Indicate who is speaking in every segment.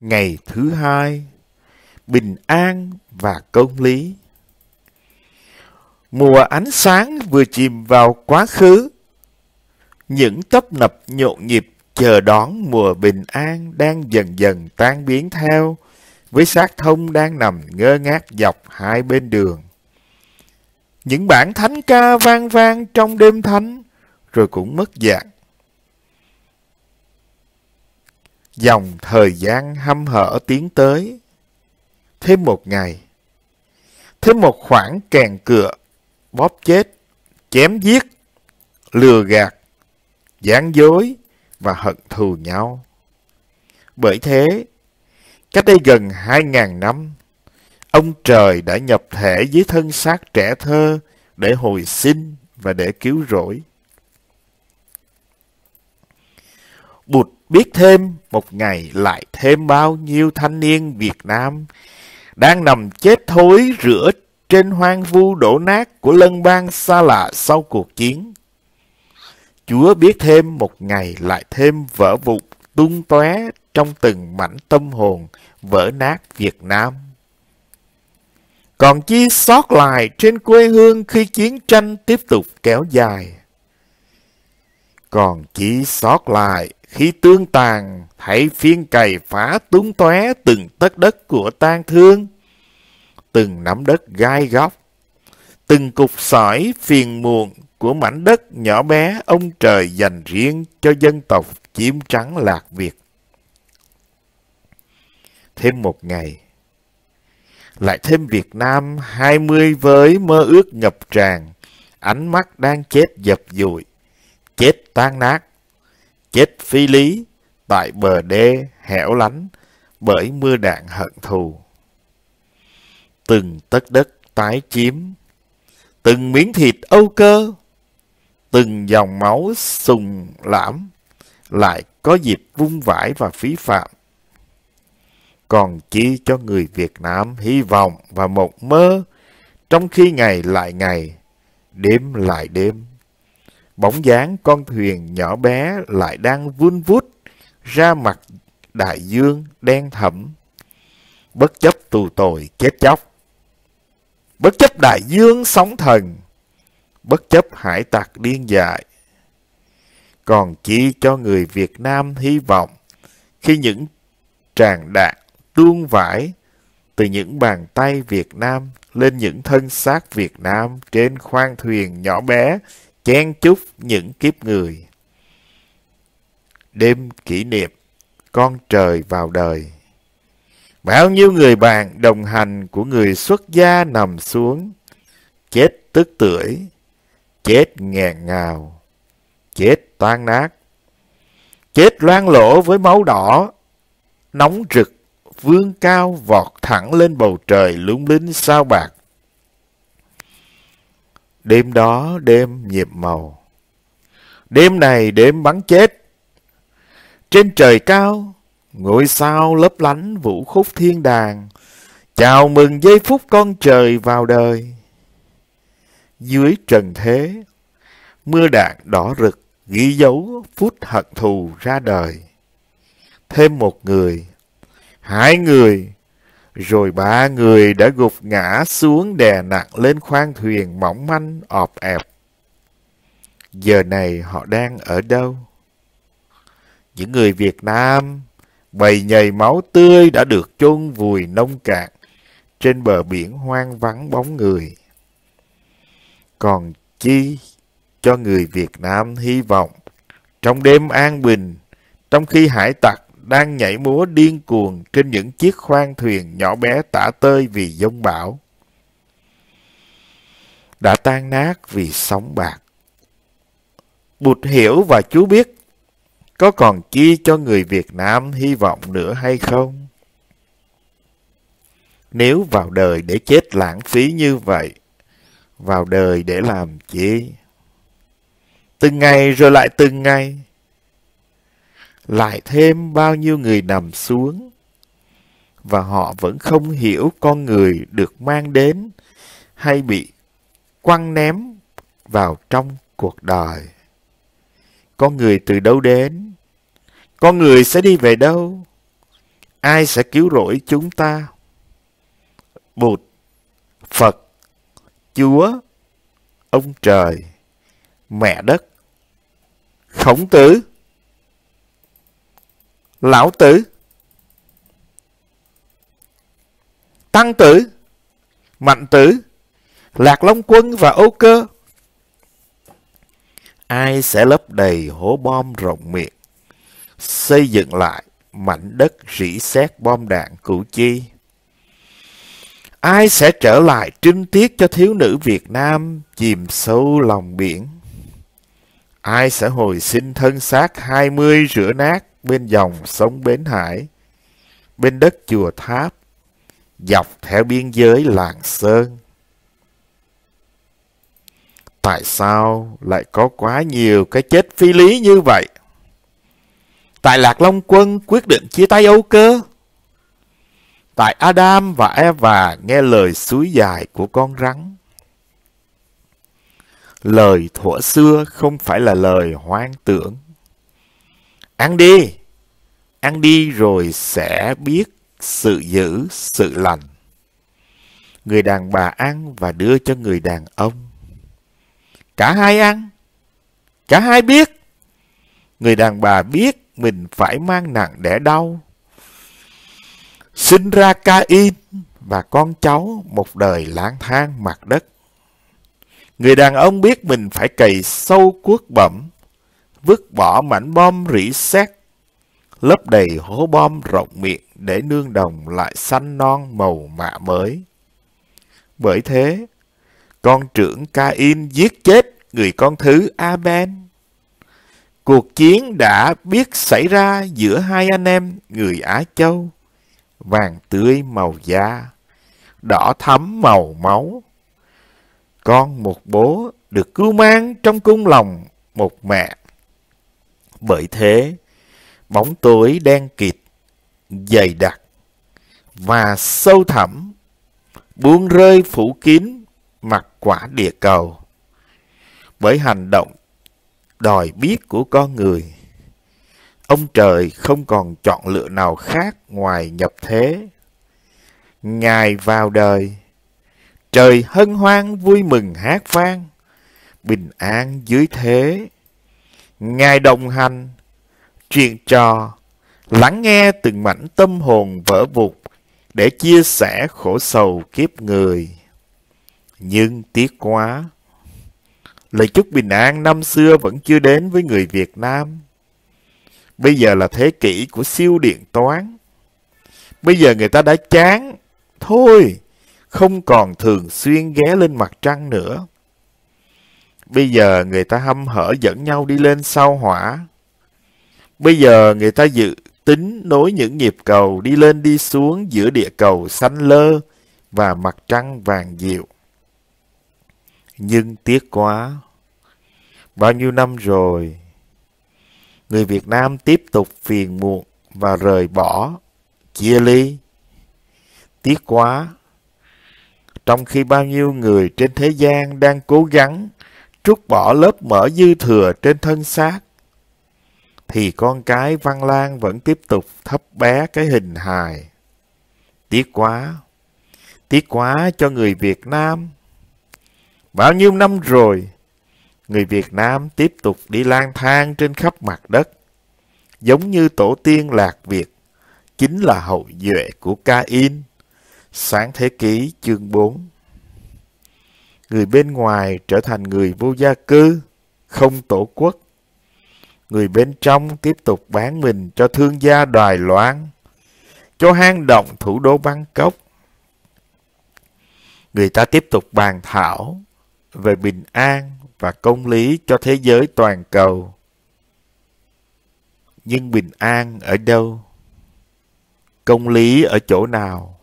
Speaker 1: Ngày thứ hai, bình an và công lý. Mùa ánh sáng vừa chìm vào quá khứ, những tấp nập nhộn nhịp chờ đón mùa bình an đang dần dần tan biến theo, với xác thông đang nằm ngơ ngác dọc hai bên đường. Những bản thánh ca vang vang trong đêm thánh, rồi cũng mất dạng Dòng thời gian hâm hở tiến tới. Thêm một ngày. Thêm một khoảng kèn cửa bóp chết, chém giết, lừa gạt, gián dối và hận thù nhau. Bởi thế, cách đây gần 2.000 năm, ông trời đã nhập thể dưới thân xác trẻ thơ để hồi sinh và để cứu rỗi. Bụt biết thêm một ngày lại thêm bao nhiêu thanh niên Việt Nam đang nằm chết thối rửa trên hoang vu đổ nát của lân bang xa lạ sau cuộc chiến. Chúa biết thêm một ngày lại thêm vỡ vụn tung tóe trong từng mảnh tâm hồn vỡ nát Việt Nam. Còn chi sót lại trên quê hương khi chiến tranh tiếp tục kéo dài. Còn chỉ sót lại khi tương tàn, hãy phiên cày phá túng tóe từng tấc đất của tang thương, từng nắm đất gai góc, từng cục sỏi phiền muộn của mảnh đất nhỏ bé ông trời dành riêng cho dân tộc chiếm trắng lạc Việt. Thêm một ngày, lại thêm Việt Nam hai mươi với mơ ước ngập tràn, ánh mắt đang chết dập dùi, chết tan nát chết phi lý tại bờ đê hẻo lánh bởi mưa đạn hận thù. Từng tấc đất tái chiếm, từng miếng thịt âu cơ, từng dòng máu sùng lãm lại có dịp vung vãi và phí phạm. Còn chi cho người Việt Nam hy vọng và mộng mơ, trong khi ngày lại ngày, đêm lại đêm, bóng dáng con thuyền nhỏ bé lại đang vun vút ra mặt đại dương đen thẳm, bất chấp tù tội chết chóc. Bất chấp đại dương sóng thần, bất chấp hải tặc điên dại. Còn chỉ cho người Việt Nam hy vọng khi những tràng đạn tuôn vải từ những bàn tay Việt Nam lên những thân xác Việt Nam trên khoang thuyền nhỏ bé chén chúc những kiếp người. Đêm kỷ niệm, con trời vào đời. Bao nhiêu người bạn đồng hành của người xuất gia nằm xuống, chết tức tưởi, chết nghẹn ngào, chết tan nát, chết loang lỗ với máu đỏ, nóng rực, vương cao vọt thẳng lên bầu trời lúng lính sao bạc Đêm đó đêm nhịp màu. Đêm này đêm bắn chết. Trên trời cao, ngôi sao lấp lánh vũ khúc thiên đàng. Chào mừng giây phút con trời vào đời. Dưới trần thế, mưa đạn đỏ rực ghi dấu phút hận thù ra đời. Thêm một người, hai người, rồi ba người đã gục ngã xuống đè nặng lên khoang thuyền mỏng manh ọp ẹp. Giờ này họ đang ở đâu? Những người Việt Nam bầy nhầy máu tươi đã được chôn vùi nông cạn trên bờ biển hoang vắng bóng người. Còn chi cho người Việt Nam hy vọng trong đêm an bình, trong khi hải tặc đang nhảy múa điên cuồng trên những chiếc khoang thuyền nhỏ bé tả tơi vì giông bão. Đã tan nát vì sóng bạc. Bụt hiểu và chú biết có còn chi cho người Việt Nam hy vọng nữa hay không? Nếu vào đời để chết lãng phí như vậy, vào đời để làm chi? Từng ngày rồi lại từng ngày, lại thêm bao nhiêu người nằm xuống và họ vẫn không hiểu con người được mang đến hay bị quăng ném vào trong cuộc đời con người từ đâu đến con người sẽ đi về đâu ai sẽ cứu rỗi chúng ta bụt phật chúa ông trời mẹ đất khổng tử lão tử tăng tử mạnh tử lạc long quân và âu cơ ai sẽ lấp đầy hố bom rộng miệng xây dựng lại mảnh đất rỉ sét bom đạn củ chi ai sẽ trở lại trinh tiết cho thiếu nữ việt nam chìm sâu lòng biển ai sẽ hồi sinh thân xác hai mươi rửa nát bên dòng sông Bến Hải, bên đất chùa Tháp, dọc theo biên giới làng Sơn. Tại sao lại có quá nhiều cái chết phi lý như vậy? Tại Lạc Long Quân quyết định chia tay Âu cơ. Tại Adam và Eva nghe lời suối dài của con rắn. Lời thuở xưa không phải là lời hoang tưởng. Ăn đi! Ăn đi rồi sẽ biết sự giữ, sự lành. Người đàn bà ăn và đưa cho người đàn ông. Cả hai ăn. Cả hai biết. Người đàn bà biết mình phải mang nặng đẻ đau. Sinh ra Cain và con cháu một đời lang thang mặt đất. Người đàn ông biết mình phải cày sâu cuốc bẩm vứt bỏ mảnh bom rỉ sét lấp đầy hố bom rộng miệng để nương đồng lại xanh non màu mạ mới. Bởi thế, con trưởng Cain giết chết người con thứ Abel. Cuộc chiến đã biết xảy ra giữa hai anh em người Á Châu, vàng tươi màu da, đỏ thắm màu máu. Con một bố được cưu mang trong cung lòng một mẹ bởi thế, bóng tối đen kịt, dày đặc và sâu thẳm buông rơi phủ kín mặt quả địa cầu bởi hành động đòi biết của con người ông trời không còn chọn lựa nào khác ngoài nhập thế ngài vào đời trời hân hoan vui mừng hát vang bình an dưới thế Ngài đồng hành, truyền trò, lắng nghe từng mảnh tâm hồn vỡ vụt để chia sẻ khổ sầu kiếp người. Nhưng tiếc quá, lời chúc bình an năm xưa vẫn chưa đến với người Việt Nam. Bây giờ là thế kỷ của siêu điện toán. Bây giờ người ta đã chán. Thôi, không còn thường xuyên ghé lên mặt trăng nữa. Bây giờ người ta hâm hở dẫn nhau đi lên sao hỏa. Bây giờ người ta dự tính nối những nhịp cầu đi lên đi xuống giữa địa cầu xanh lơ và mặt trăng vàng dịu. Nhưng tiếc quá. Bao nhiêu năm rồi, người Việt Nam tiếp tục phiền muộn và rời bỏ, chia ly. Tiếc quá. Trong khi bao nhiêu người trên thế gian đang cố gắng trút bỏ lớp mỡ dư thừa trên thân xác thì con cái Văn Lan vẫn tiếp tục thấp bé cái hình hài. Tiếc quá, tiếc quá cho người Việt Nam. Bao nhiêu năm rồi, người Việt Nam tiếp tục đi lang thang trên khắp mặt đất, giống như tổ tiên lạc Việt, chính là hậu duệ của Ca-in, sáng thế kỷ chương 4 người bên ngoài trở thành người vô gia cư, không tổ quốc. Người bên trong tiếp tục bán mình cho thương gia đòi loạn, cho hang động thủ đô Bangkok. Người ta tiếp tục bàn thảo về bình an và công lý cho thế giới toàn cầu. Nhưng bình an ở đâu? Công lý ở chỗ nào?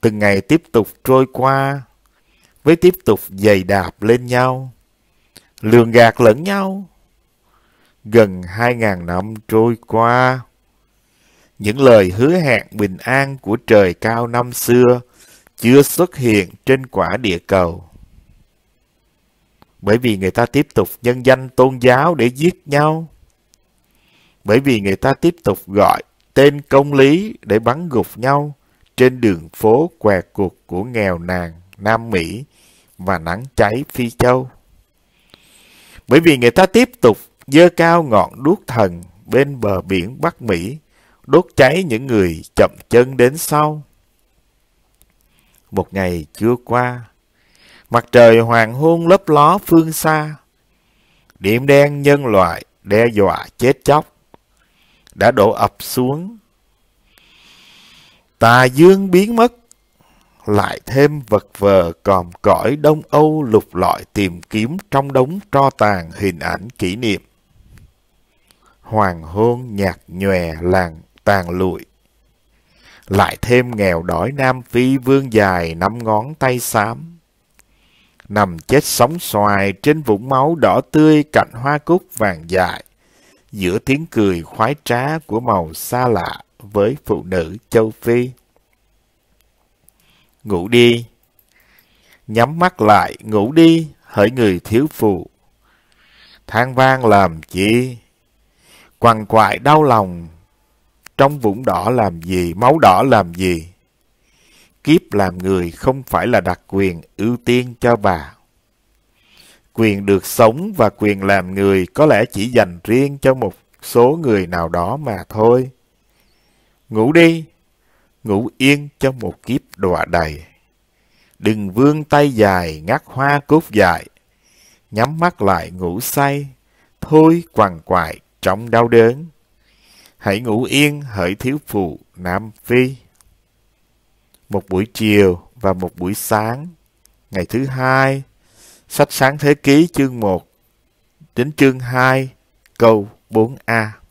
Speaker 1: Từng ngày tiếp tục trôi qua với tiếp tục giày đạp lên nhau, lường gạt lẫn nhau. Gần hai ngàn năm trôi qua, những lời hứa hẹn bình an của trời cao năm xưa chưa xuất hiện trên quả địa cầu. Bởi vì người ta tiếp tục nhân danh tôn giáo để giết nhau. Bởi vì người ta tiếp tục gọi tên công lý để bắn gục nhau trên đường phố què cuộc của nghèo nàn. Nam Mỹ và nắng cháy Phi Châu. Bởi vì người ta tiếp tục dơ cao ngọn đuốc thần bên bờ biển Bắc Mỹ, đốt cháy những người chậm chân đến sau. Một ngày chưa qua, mặt trời hoàng hôn lấp ló phương xa. Điểm đen nhân loại đe dọa chết chóc, đã đổ ập xuống. Tà dương biến mất, lại thêm vật vờ còm cõi Đông Âu lục lọi tìm kiếm trong đống tro tàn hình ảnh kỷ niệm. Hoàng hôn nhạt nhòe làng tàn lụi. Lại thêm nghèo đói Nam Phi vương dài năm ngón tay xám. Nằm chết sóng xoài trên vũng máu đỏ tươi cạnh hoa cúc vàng dại. Giữa tiếng cười khoái trá của màu xa lạ với phụ nữ châu Phi ngủ đi. Nhắm mắt lại, ngủ đi, hỡi người thiếu phụ. Than vang làm chi? Quằn quại đau lòng, trong vũng đỏ làm gì, máu đỏ làm gì? Kiếp làm người không phải là đặc quyền ưu tiên cho bà. Quyền được sống và quyền làm người có lẽ chỉ dành riêng cho một số người nào đó mà thôi. Ngủ đi, ngủ yên cho một kiếp đọa đầy. Đừng vươn tay dài ngắt hoa cốt dài. nhắm mắt lại ngủ say, thôi quằn quại trong đau đớn. Hãy ngủ yên hỡi thiếu phụ Nam Phi. Một buổi chiều và một buổi sáng, ngày thứ hai, sách sáng thế ký chương 1 đến chương 2 câu 4A.